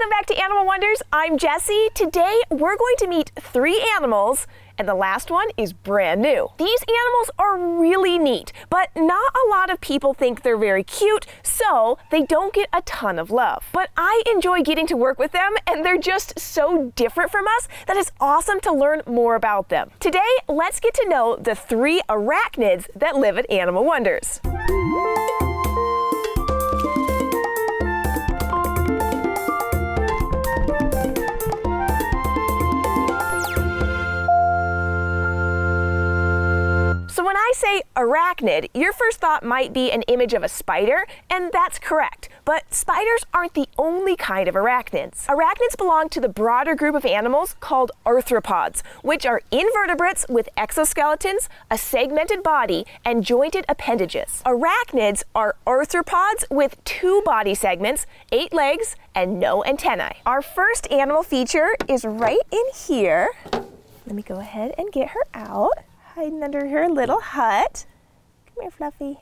Welcome back to Animal Wonders. I'm Jessie. Today we're going to meet three animals and the last one is brand new. These animals are really neat, but not a lot of people think they're very cute, so they don't get a ton of love. But I enjoy getting to work with them, and they're just so different from us that it's awesome to learn more about them. Today, let's get to know the three arachnids that live at Animal Wonders. say arachnid, your first thought might be an image of a spider, and that's correct. But spiders aren't the only kind of arachnids. Arachnids belong to the broader group of animals called arthropods, which are invertebrates with exoskeletons, a segmented body, and jointed appendages. Arachnids are arthropods with two body segments, eight legs, and no antennae. Our first animal feature is right in here. Let me go ahead and get her out hiding under her little hut. Come here, Fluffy.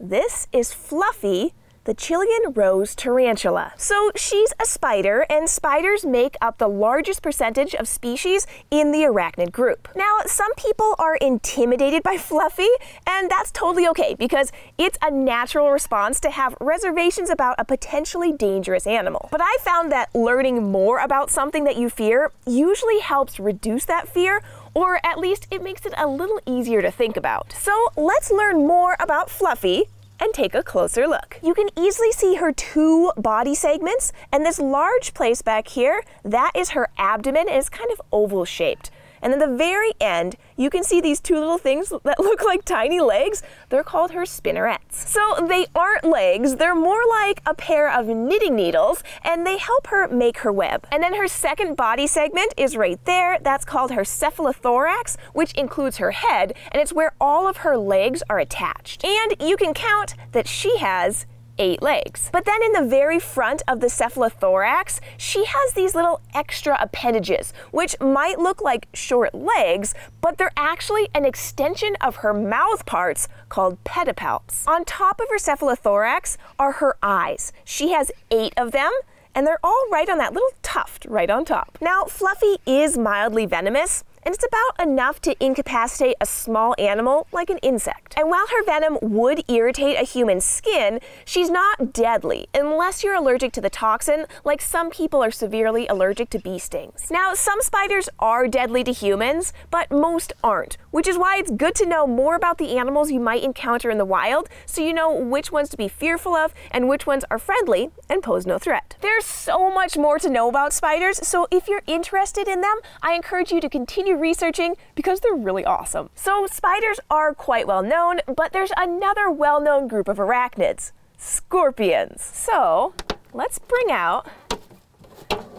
This is Fluffy, the Chilean rose tarantula. So she's a spider, and spiders make up the largest percentage of species in the arachnid group. Now, some people are intimidated by Fluffy, and that's totally okay because it's a natural response to have reservations about a potentially dangerous animal. But I found that learning more about something that you fear usually helps reduce that fear or at least it makes it a little easier to think about. So let's learn more about Fluffy and take a closer look. You can easily see her two body segments and this large place back here, that is her abdomen and it's kind of oval shaped. And at the very end, you can see these two little things that look like tiny legs. They're called her spinnerets. So they aren't legs, they're more like a pair of knitting needles, and they help her make her web. And then her second body segment is right there. That's called her cephalothorax, which includes her head, and it's where all of her legs are attached. And you can count that she has eight legs. But then in the very front of the cephalothorax, she has these little extra appendages, which might look like short legs, but they're actually an extension of her mouth parts called pedipalps. On top of her cephalothorax are her eyes. She has eight of them, and they're all right on that little tuft right on top. Now, Fluffy is mildly venomous, and it's about enough to incapacitate a small animal like an insect. And while her venom would irritate a human's skin, she's not deadly unless you're allergic to the toxin, like some people are severely allergic to bee stings. Now, some spiders are deadly to humans, but most aren't, which is why it's good to know more about the animals you might encounter in the wild so you know which ones to be fearful of and which ones are friendly and pose no threat. There's so much more to know about spiders, so if you're interested in them, I encourage you to continue researching because they're really awesome. So spiders are quite well known, but there's another well-known group of arachnids, scorpions. So let's bring out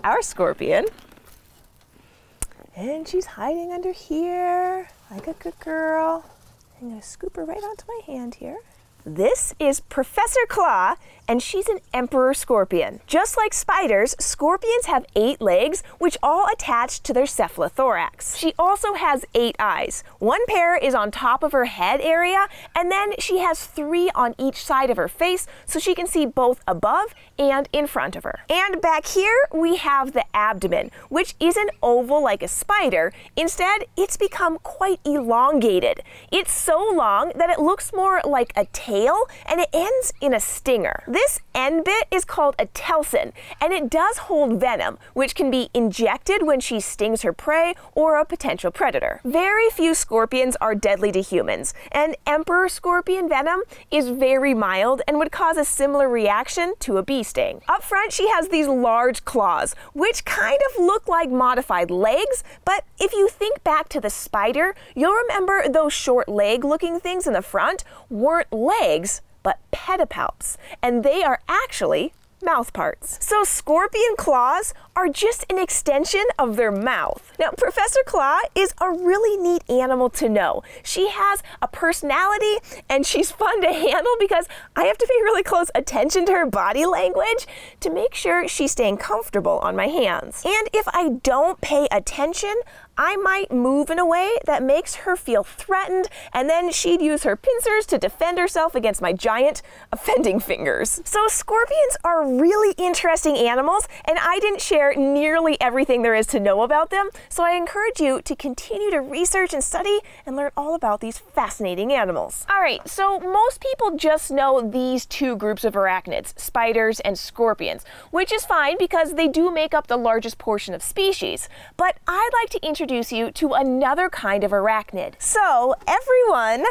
our scorpion. And she's hiding under here like a good girl. I'm gonna scoop her right onto my hand here. This is Professor Claw, and she's an emperor scorpion. Just like spiders, scorpions have eight legs, which all attach to their cephalothorax. She also has eight eyes. One pair is on top of her head area, and then she has three on each side of her face, so she can see both above and in front of her. And back here, we have the abdomen, which isn't oval like a spider. Instead, it's become quite elongated. It's so long that it looks more like a tail tail and it ends in a stinger. This end bit is called a telson and it does hold venom, which can be injected when she stings her prey or a potential predator. Very few scorpions are deadly to humans, and emperor scorpion venom is very mild and would cause a similar reaction to a bee sting. Up front, she has these large claws, which kind of look like modified legs, but if you think back to the spider, you'll remember those short leg looking things in the front weren't legs legs, but pedipalps, and they are actually mouth parts. So scorpion claws are just an extension of their mouth. Now, Professor Claw is a really neat animal to know. She has a personality and she's fun to handle because I have to pay really close attention to her body language to make sure she's staying comfortable on my hands. And if I don't pay attention, I might move in a way that makes her feel threatened, and then she'd use her pincers to defend herself against my giant, offending fingers. So, scorpions are really interesting animals, and I didn't share nearly everything there is to know about them, so I encourage you to continue to research and study and learn all about these fascinating animals. All right, so most people just know these two groups of arachnids, spiders and scorpions, which is fine because they do make up the largest portion of species. But I'd like to introduce introduce you to another kind of arachnid. So everyone,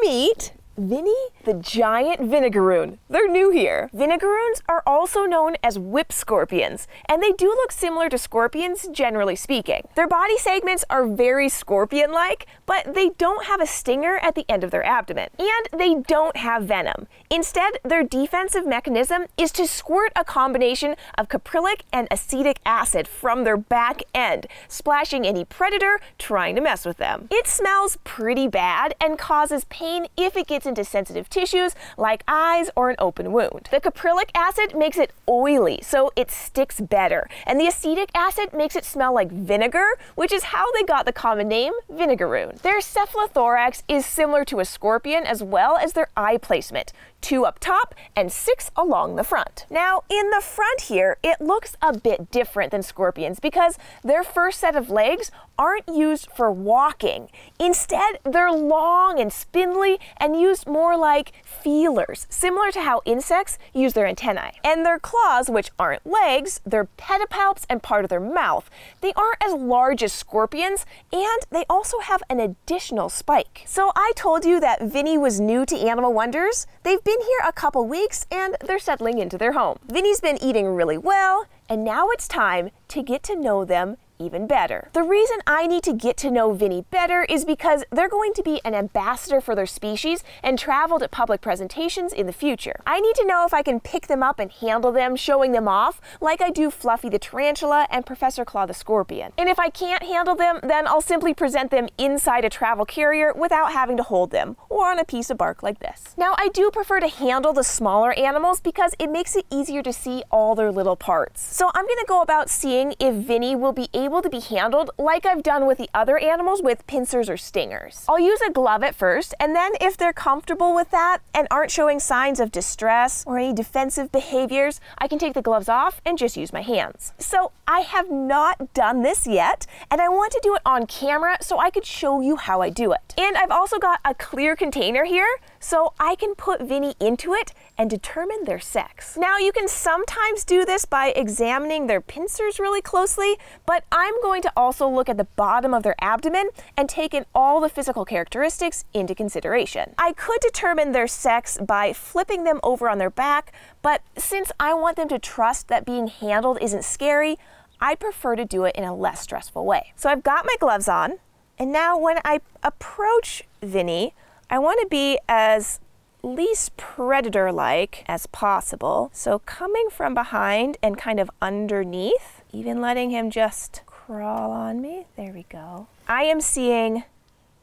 meet Vinny the giant vinegaroon. They're new here. Vinegaroons are also known as whip scorpions, and they do look similar to scorpions generally speaking. Their body segments are very scorpion-like, but they don't have a stinger at the end of their abdomen, and they don't have venom. Instead, their defensive mechanism is to squirt a combination of caprylic and acetic acid from their back end, splashing any predator trying to mess with them. It smells pretty bad and causes pain if it gets into sensitive tissues like eyes or an open wound. The caprylic acid makes it oily, so it sticks better. And the acetic acid makes it smell like vinegar, which is how they got the common name vinegaroon. Their cephalothorax is similar to a scorpion as well as their eye placement two up top, and six along the front. Now, in the front here, it looks a bit different than scorpions because their first set of legs aren't used for walking. Instead, they're long and spindly and used more like feelers, similar to how insects use their antennae. And their claws, which aren't legs, they're pedipalps and part of their mouth. They aren't as large as scorpions, and they also have an additional spike. So I told you that Vinny was new to Animal Wonders. They've been been here a couple weeks and they're settling into their home. Vinny's been eating really well, and now it's time to get to know them even better. The reason I need to get to know Vinny better is because they're going to be an ambassador for their species and travel to public presentations in the future. I need to know if I can pick them up and handle them, showing them off, like I do Fluffy the Tarantula and Professor Claw the Scorpion. And if I can't handle them, then I'll simply present them inside a travel carrier without having to hold them, or on a piece of bark like this. Now, I do prefer to handle the smaller animals because it makes it easier to see all their little parts. So I'm gonna go about seeing if Vinny will be able able to be handled like I've done with the other animals with pincers or stingers. I'll use a glove at first, and then if they're comfortable with that and aren't showing signs of distress or any defensive behaviors, I can take the gloves off and just use my hands. So I have not done this yet, and I want to do it on camera so I could show you how I do it. And I've also got a clear container here so I can put Vinny into it and determine their sex. Now you can sometimes do this by examining their pincers really closely, but I'm going to also look at the bottom of their abdomen and take in all the physical characteristics into consideration. I could determine their sex by flipping them over on their back, but since I want them to trust that being handled isn't scary, I prefer to do it in a less stressful way. So I've got my gloves on, and now when I approach Vinny, I want to be as least predator like as possible. So coming from behind and kind of underneath, even letting him just crawl on me. There we go. I am seeing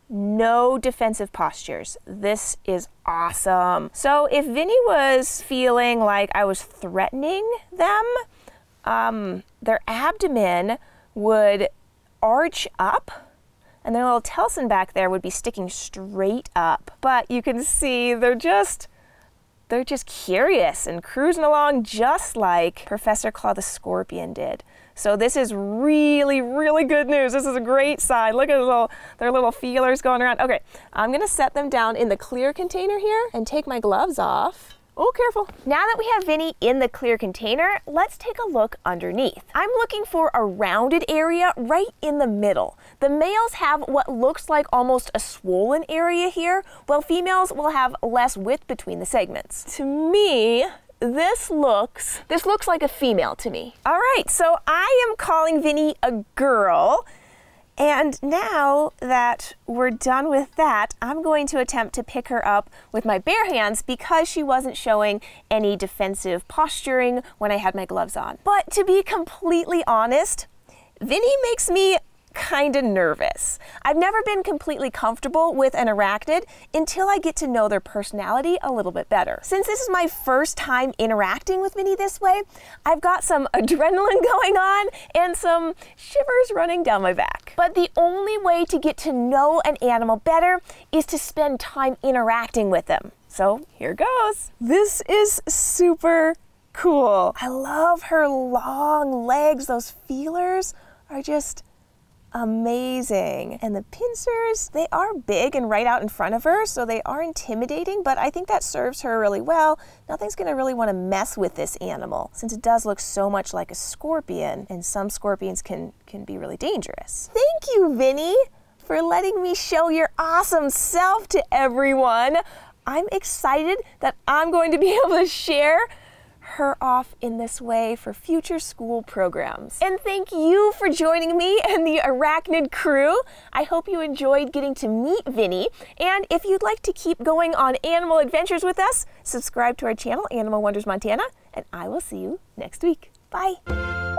no defensive postures. This is awesome. So if Vinny was feeling like I was threatening them, um, their abdomen would arch up and their little telson back there would be sticking straight up. But you can see they're just they're just curious and cruising along just like Professor Claw the Scorpion did. So this is really, really good news. This is a great sign. Look at their little, their little feelers going around. Okay, I'm gonna set them down in the clear container here and take my gloves off. Oh, careful. Now that we have Vinny in the clear container, let's take a look underneath. I'm looking for a rounded area right in the middle. The males have what looks like almost a swollen area here, while females will have less width between the segments. To me, this looks, this looks like a female to me. All right, so I am calling Vinny a girl. And now that we're done with that, I'm going to attempt to pick her up with my bare hands because she wasn't showing any defensive posturing when I had my gloves on. But to be completely honest, Vinny makes me kind of nervous. I've never been completely comfortable with an arachnid until I get to know their personality a little bit better. Since this is my first time interacting with Minnie this way, I've got some adrenaline going on and some shivers running down my back. But the only way to get to know an animal better is to spend time interacting with them. So here goes. This is super cool. I love her long legs. Those feelers are just amazing. And the pincers, they are big and right out in front of her, so they are intimidating, but I think that serves her really well. Nothing's gonna really wanna mess with this animal since it does look so much like a scorpion, and some scorpions can, can be really dangerous. Thank you, Vinny, for letting me show your awesome self to everyone. I'm excited that I'm going to be able to share her off in this way for future school programs. And thank you for joining me and the Arachnid crew. I hope you enjoyed getting to meet Vinny. And if you'd like to keep going on animal adventures with us, subscribe to our channel, Animal Wonders Montana, and I will see you next week. Bye.